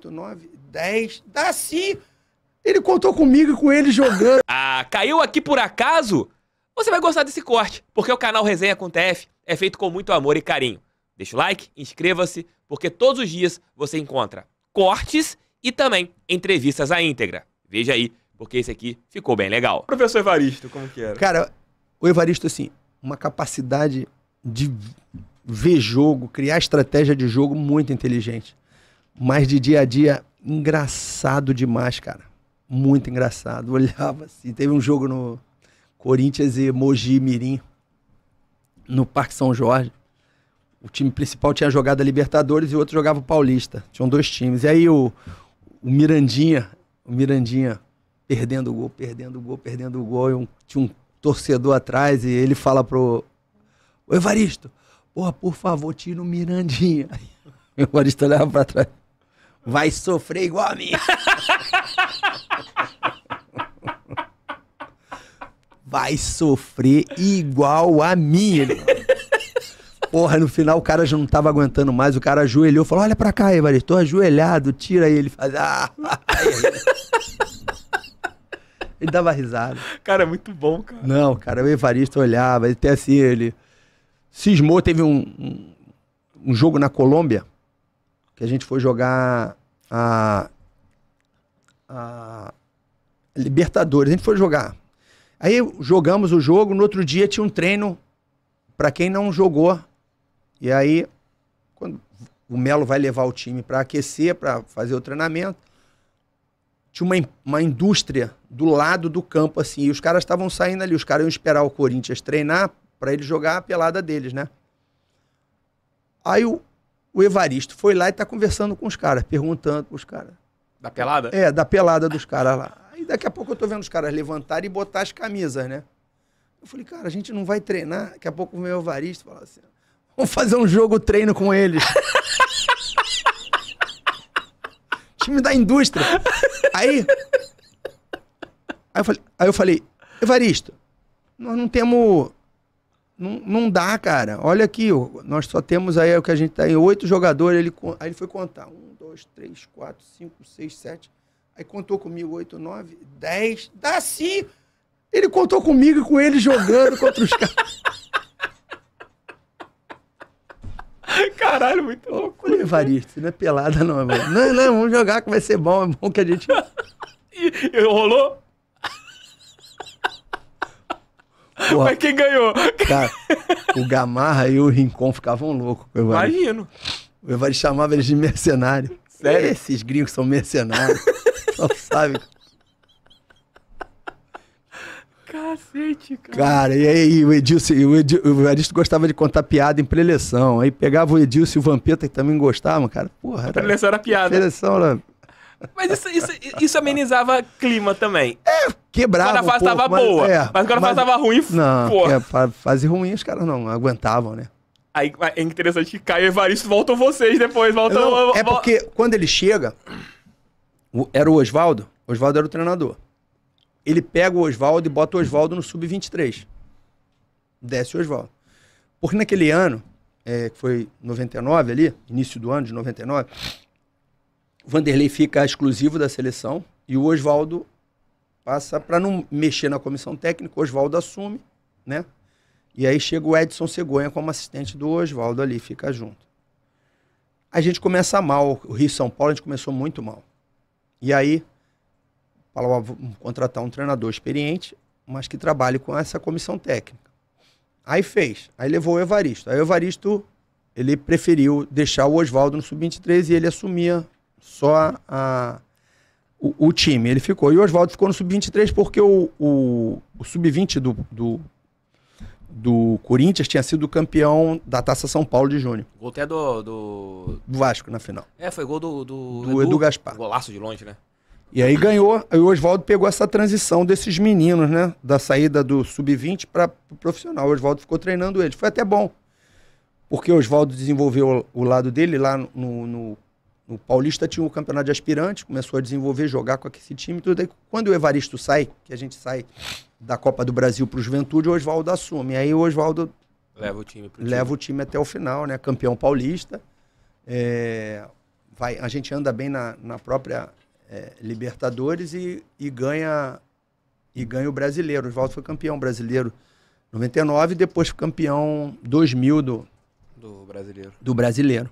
8, 9, 10. Dá sim. Ele contou comigo e com ele jogando. ah, caiu aqui por acaso? Você vai gostar desse corte, porque o canal Resenha com TF é feito com muito amor e carinho. Deixa o like, inscreva-se, porque todos os dias você encontra cortes e também entrevistas à íntegra. Veja aí, porque esse aqui ficou bem legal. Professor Evaristo, como que era? Cara, o Evaristo, assim, uma capacidade de ver jogo, criar estratégia de jogo muito inteligente. Mas de dia a dia, engraçado demais, cara. Muito engraçado. Olhava assim. Teve um jogo no Corinthians e Mogi Mirim, no Parque São Jorge. O time principal tinha jogado a Libertadores e o outro jogava o Paulista. Tinham dois times. E aí o, o Mirandinha, o Mirandinha perdendo o gol, perdendo o gol, perdendo o gol. E um, tinha um torcedor atrás e ele fala pro o Evaristo, porra, por favor, tira o Mirandinha. o Evaristo olhava pra trás vai sofrer igual a mim. vai sofrer igual a mim, Porra, no final o cara já não tava aguentando mais, o cara ajoelhou, falou: Olha pra cá, Evaristo, tô ajoelhado, tira Ele faz. Ah, ele dava risada. Cara, é muito bom, cara. Não, cara, o Evaristo olhava, até assim, ele. Cismou, teve um, um, um jogo na Colômbia, que a gente foi jogar a, a Libertadores. A gente foi jogar. Aí jogamos o jogo, no outro dia tinha um treino para quem não jogou. E aí, quando o Melo vai levar o time para aquecer, para fazer o treinamento, tinha uma, uma indústria do lado do campo, assim, e os caras estavam saindo ali, os caras iam esperar o Corinthians treinar para ele jogar a pelada deles, né? Aí o, o Evaristo foi lá e está conversando com os caras, perguntando para os caras. Da pelada? É, da pelada dos caras lá. Aí daqui a pouco eu tô vendo os caras levantarem e botar as camisas, né? Eu falei, cara, a gente não vai treinar. Daqui a pouco o meu Evaristo fala assim: vamos fazer um jogo treino com eles. Time da indústria. Aí. Aí eu falei, aí eu falei Evaristo, nós não temos não, não dá, cara. Olha aqui, nós só temos aí é o que a gente tá oito jogadores. Ele, aí ele foi contar. Um, dois, três, quatro, cinco, seis, sete. Aí contou comigo oito, nove, dez. Dá sim! Ele contou comigo e com ele jogando contra os caras. Caralho, muito louco. Olha, Evaristo, não é pelada não, mano. Não, não, vamos jogar que vai ser bom, é bom que a gente... e, e rolou? Porra, Mas quem ganhou? Cara, o Gamarra e o Rincon ficavam loucos. Imagino. O Evaristo chamava eles de mercenário. Sério? Esses gringos são mercenários. Só sabe. Cacete, cara. Cara, e aí o Edilson, o, Evaristo gostava de contar piada em preleção. Aí pegava o Edilson e o Vampeta, que também gostavam, cara. Porra, era, preleção era piada. Preleção era... Mas isso, isso, isso amenizava clima também. É, quebrava. Quando a fase tava mas, boa. É, mas fase tava ruim, não, porra. É, fase ruim, os caras não aguentavam, né? Aí é interessante que Caio e Evaristo voltam vocês depois, voltam. Não, é porque quando ele chega, o, era o Oswaldo. Oswaldo era o treinador. Ele pega o Oswaldo e bota o Oswaldo no sub-23. Desce o Oswaldo. Porque naquele ano, é, que foi 99 ali, início do ano de 99, o Vanderlei fica exclusivo da seleção e o Oswaldo passa para não mexer na comissão técnica, o Oswaldo assume, né? E aí chega o Edson Cegonha como assistente do Oswaldo ali, fica junto. A gente começa mal, o Rio São Paulo a gente começou muito mal. E aí, falou, contratar um treinador experiente, mas que trabalhe com essa comissão técnica. Aí fez, aí levou o Evaristo. Aí o Evaristo, ele preferiu deixar o Oswaldo no sub-23 e ele assumia só a, o, o, time. Ele ficou. E o Oswaldo ficou no sub-23 porque o, o, o sub-20 do, do, do, Corinthians tinha sido campeão da Taça São Paulo de Júnior. Gol até do, do, do. Vasco na final. É, foi gol do. Do, do Edu, Edu Gaspar. Golaço de longe, né? E aí ganhou, aí o Oswaldo pegou essa transição desses meninos, né? Da saída do sub-20 para o profissional. O Oswaldo ficou treinando ele Foi até bom. Porque o Oswaldo desenvolveu o lado dele lá no, no o Paulista tinha o campeonato de aspirantes, começou a desenvolver, jogar com esse time. Tudo. Daí, quando o Evaristo sai, que a gente sai da Copa do Brasil para o Juventude, o Oswaldo assume. Aí o Oswaldo leva o time, leva time. o time até o final, né? Campeão paulista. É, vai, a gente anda bem na, na própria é, Libertadores e, e, ganha e ganha o brasileiro. O Oswaldo foi campeão brasileiro 99 e depois campeão 2000 do, do brasileiro. Do brasileiro.